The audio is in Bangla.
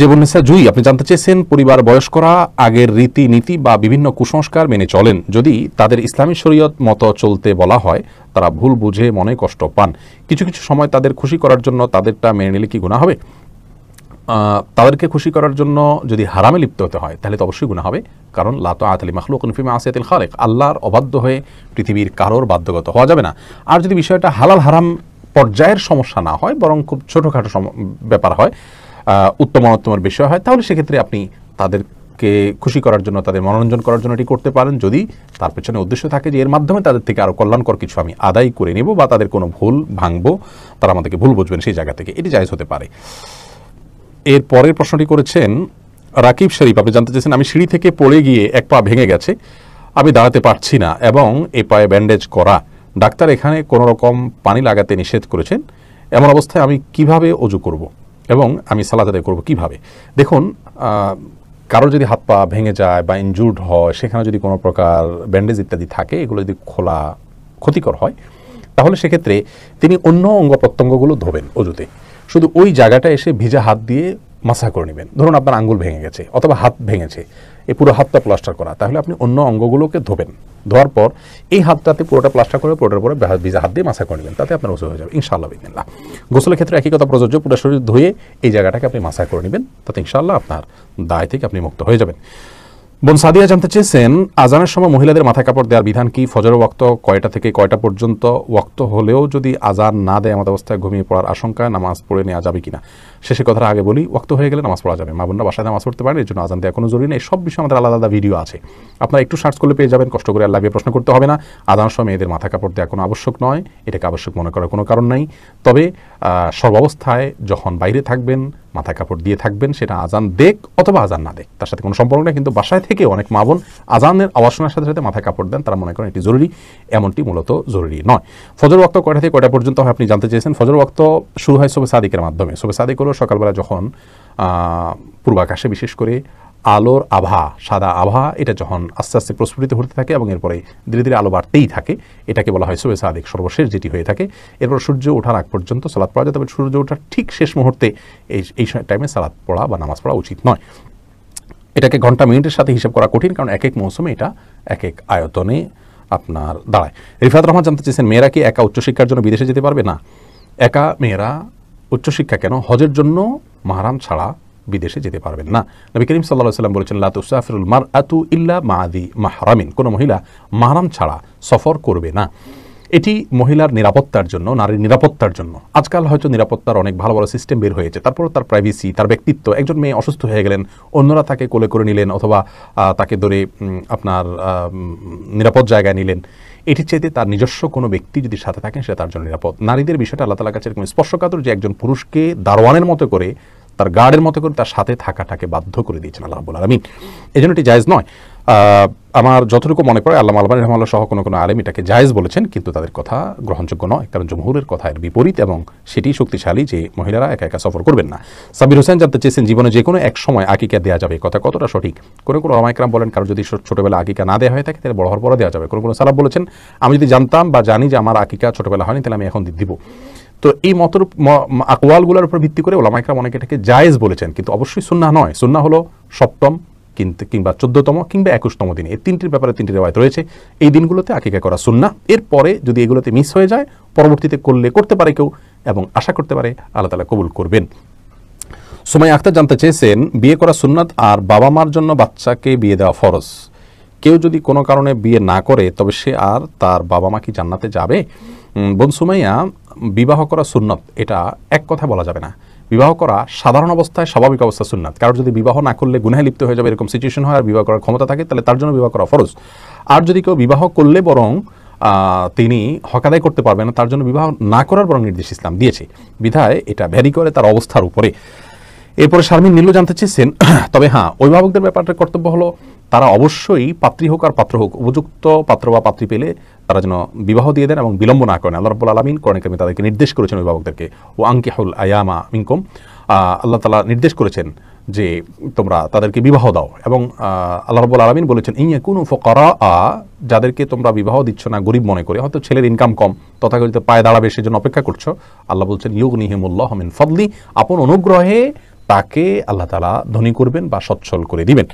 জীবন নেশা জুই আপনি জানতে চেয়েছেন পরিবার বয়স্করা আগের রীতিনীতি বা বিভিন্ন কুসংস্কার মেনে চলেন যদি তাদের ইসলামী শরীয়ত মতো চলতে বলা হয় তারা ভুল বুঝে মনে কষ্ট পান কিছু কিছু সময় তাদের খুশি করার জন্য তাদেরটা মেনে নিলে কি গুণা হবে তাদেরকে খুশি করার জন্য যদি হারামে লিপ্ত হতে হয় তাহলে তো অবশ্যই গুণা হবে কারণ লাতো আতালি মাহলুক ইনফিমা আসিয়াতিল খালেক আল্লাহর অবাধ্য হয়ে পৃথিবীর কারোর বাধ্যগত হওয়া যাবে না আর যদি বিষয়টা হালাল হারাম পর্যায়ের সমস্যা না হয় বরং খুব ছোটোখাটো ব্যাপার হয় উত্তমানোত্তমের বিষয় হয় তাহলে সেক্ষেত্রে আপনি তাদেরকে খুশি করার জন্য তাদের মনোরঞ্জন করার জন্য এটি করতে পারেন যদি তার পেছনে উদ্দেশ্য থাকে যে এর মাধ্যমে তাদের থেকে আরও কল্যাণকর কিছু আমি আদায় করে নেব বা তাদের কোনো ভুল ভাঙবো তারা আমাদেরকে ভুল বুঝবেন সেই জায়গা থেকে এটি জায়জ হতে পারে এর পরের প্রশ্নটি করেছেন রাকিব শরীফ আপনি জানতে চেয়েছেন আমি সিঁড়ি থেকে পড়ে গিয়ে এক পা ভেঙে গেছে আমি দাঁড়াতে পারছি না এবং এ পায়ে ব্যান্ডেজ করা ডাক্তার এখানে কোনো রকম পানি লাগাতে নিষেধ করেছেন এমন অবস্থায় আমি কিভাবে অজু করবো এবং আমি সালাদ আদায় করবো কীভাবে দেখুন কারোর যদি হাত পা ভেঙে যায় বা ইনজুর্ড হয় সেখানে যদি কোনো প্রকার ব্যান্ডেজ ইত্যাদি থাকে এগুলো যদি খোলা ক্ষতিকর হয় তাহলে সেক্ষেত্রে তিনি অন্য অঙ্গ প্রত্যঙ্গগুলো ধোবেন অজুতে শুধু ওই জায়গাটা এসে ভিজা হাত দিয়ে মাসা করে নেবেন ধরুন আপনার আঙ্গুল ভেঙে গেছে অথবা হাত ভেঙেছে এই পুরো হাতটা প্লাস্টার করা তাহলে আপনি অন্য অঙ্গগুলোকে ধোবেন ধোয়ার পর এই হাতটাতে পুরোটা প্লাস্টার করে পুরোটার পরে ভিজা হাত দিয়ে মাসা করে নেবেন তাতে আপনার ওষুধ হয়ে যাবে ইনশাআল্লাহ বিদিনিল্লাহ গোসলের ক্ষেত্রে একই কথা প্রযোজ্য পুরো শরীর ধুয়ে এই জায়গাটাকে আপনি মাসা করে নেবেন তাতে ইনশাআল্লাহ আপনার দায় থেকে আপনি মুক্ত হয়ে যাবেন বোন সাদিয়া জানতে চেয়েছেন আজানের সময় মহিলাদের মাথায় কাপড় দেওয়ার বিধান কি ফজর ওক্ত কয়টা থেকে কয়টা পর্যন্ত ওয়াক্ত হলেও যদি আজান না দেয় আমাদের অবস্থায় ঘুমিয়ে পড়ার আশঙ্কা নামাজ পড়ে নেওয়া যাবে কিনা শেষে কথাটা আগে বলি ওক্ত হয়ে গেলে নামাজ পড়া যাবে মা বোনরা বাসায় নামাজ পড়তে পারেন এর জন্য আজান দেওয়া কোনো জরুরি নেই সব বিষয়ে আমাদের আলাদা আলাদা ভিডিও আছে আপনারা একটু সার্চ করলে পেয়ে যাবেন কষ্ট করে আল্লাহকে প্রশ্ন করতে হবে না আজানের সময় এদের মাথা কাপড় দেওয়া কোনো আবশ্যক নয় এটাকে আবশ্যক মনে করার কোনো কারণ নাই তবে সর্বাবস্থায় যখন বাইরে থাকবেন মাথা কাপড় দিয়ে থাকবেন সেটা আজান দেখ অথবা আজান না দেখ তার সাথে কোনো সম্পর্ক নেই কিন্তু বাসায় থেকে অনেক মা বোন আজানের আওয়াজ শোনার সাথে সাথে মাথা কাপড় দেন তারা মনে করেন এটি জরুরি এমনটি মূলত জরুরি নয় ফজর ওয়াক্ত কয়টা থেকে কয়টা পর্যন্ত হয় আপনি জানতে চেয়েছেন ফজর বক্ত শুরু হয় সোবে সাদিকের মাধ্যমে সোবে সাদিক হলো সকালবেলা যখন পূর্বাকাশে বিশেষ করে আলোর আভা সাদা আভা এটা যখন আস্তে আস্তে প্রস্ফুটিত হতে থাকে এবং এরপরে ধীরে ধীরে আলো বাড়তেই থাকে এটাকে বলা হয় সবে সাদিক সর্বশেষ যেটি হয়ে থাকে এরপর সূর্য ওঠার আগ পর্যন্ত সালাদ পড়া যায় তবে সূর্য ওঠার ঠিক শেষ মুহূর্তে এই এই টাইমে সালাদ পড়া বা নামাজ পড়া উচিত নয় এটাকে ঘন্টা মিনিটের সাথে হিসাব করা কঠিন কারণ এক এক মৌসুমে এটা এক এক আয়তনে আপনার দাঁড়ায় রিফাত রহমান জানতে চেয়েছেন মেয়েরা কি একা উচ্চশিক্ষার জন্য বিদেশে যেতে পারবে না একা মেয়েরা উচ্চশিক্ষা কেন হজের জন্য মাহারাম ছাড়া বিদেশে যেতে পারবেন না নবী করিম সাল্লাহ সাল্লাম বলেছেন লাতুসাফিরুল মার আতু ইল্লা মাদি মাহরামিন কোনো মহিলা মাহরাম ছাড়া সফর করবে না এটি মহিলার নিরাপত্তার জন্য নারীর নিরাপত্তার জন্য আজকাল হয়তো নিরাপত্তার অনেক ভালো ভালো সিস্টেম বের হয়েছে তারপর তার প্রাইভেসি তার ব্যক্তিত্ব একজন মেয়ে অসুস্থ হয়ে গেলেন অন্যরা তাকে কোলে করে নিলেন অথবা তাকে ধরে আপনার নিরাপদ জায়গায় নিলেন এটির চাইতে তার নিজস্ব কোনো ব্যক্তি যদি সাথে থাকেন সে তার জন্য নিরাপদ নারীদের বিষয়টা আল্লাহ তালা কাছে এরকম স্পর্শকাতর যে একজন পুরুষকে দারোয়ানের মতো করে তার গার্ডের মতো করে তার সাথে থাকাটাকে বাধ্য করে দিয়েছেন আল্লাহ রাবুল আলমিন এই জন্য এটি জায়জ নয় আমার যতটুকু মনে পড়ে আল্লাহ আলবান রহমাল সহ কোনো কোনো আলেম এটাকে জায়েজ বলেছেন কিন্তু তাদের কথা গ্রহণযোগ্য নয় কারণ জমহুরের কথা এর বিপরীত এবং সেটি শক্তিশালী যে মহিলারা একা একা সফর করবেন না সাবির হোসেন জানতে চেয়েছেন জীবনে যে কোনো এক সময় আকিকা দেওয়া যাবে কথা কতটা সঠিক কোনো কোনো রমাইকরাম বলেন কারণ যদি ছোটোবেলা আকিকা না দেওয়া হয়ে থাকে তাহলে বড় হওয়ার পরে দেওয়া যাবে কোনো কোনো সালাব বলেছেন আমি যদি জানতাম বা জানি যে আমার আকিকা ছোটোবেলা হয়নি তাহলে আমি এখন দিব তো এই মতের আকওয়ালগুলোর উপর ভিত্তি করে ওলামাইকরাম অনেকে এটাকে জায়েজ বলেছেন কিন্তু অবশ্যই সুন্না নয় সুন্না হলো সপ্তম কিন্তু কিংবা চোদ্দতম কিংবা একুশতম দিন এই তিনটির ব্যাপারে তিনটি রেওয়ায়ত রয়েছে এই দিনগুলোতে আকিকা করা সুন্না এরপরে যদি এগুলোতে মিস হয়ে যায় পরবর্তীতে করলে করতে পারে কেউ এবং আশা করতে পারে আল্লাহ তালা কবুল করবেন সময় আক্তার জানতে চেয়েছেন বিয়ে করা সুন্নাত আর বাবা মার জন্য বাচ্চাকে বিয়ে দেওয়া ফরজ কেউ যদি কোনো কারণে বিয়ে না করে তবে সে আর তার বাবা মা কি জান্নাতে যাবে বোন সুমাইয়া বিবাহ করা সুন্নত এটা এক কথা বলা যাবে না বিবাহ করা সাধারণ অবস্থায় স্বাভাবিক অবস্থা সুন্নাত কারোর যদি বিবাহ না করলে গুনায় লিপ্ত হয়ে যাবে এরকম সিচুয়েশন হয় আর বিবাহ করার ক্ষমতা থাকে তাহলে তার জন্য বিবাহ করা ফরজ আর যদি কেউ বিবাহ করলে বরং তিনি হকাদাই করতে পারবেন না তার জন্য বিবাহ না করার বরং নির্দেশ ইসলাম দিয়েছে বিধায় এটা ভ্যারি করে তার অবস্থার উপরে এরপরে শারমিন নীলু জানতে চেয়েছেন তবে হ্যাঁ অভিভাবকদের ব্যাপারটা কর্তব্য হলো তারা অবশ্যই পাত্রী হোক আর পাত্র হোক উপযুক্ত পাত্র বা পাত্রী পেলে তারা যেন বিবাহ দিয়ে দেন এবং বিলম্ব না করেন আল্লাহ রব্বুল আলমিন কোরআন তাদেরকে নির্দেশ করেছেন অভিভাবকদেরকে ও হুল আয়ামা মিনকুম আল্লাহ তালা নির্দেশ করেছেন যে তোমরা তাদেরকে বিবাহ দাও এবং আল্লাহ রব্বুল আলমিন বলেছেন ইয়ে কোনো ফকরা আ যাদেরকে তোমরা বিবাহ দিচ্ছ না গরিব মনে করে হয়তো ছেলের ইনকাম কম তথাকথিত পায়ে দাঁড়াবে সেজন্য অপেক্ষা করছো আল্লাহ বলছেন ইউগ নিহিমুল্লাহ মিন ফদলি আপন অনুগ্রহে তাকে আল্লাহ তালা ধনী করবেন বা সচ্ছল করে দিবেন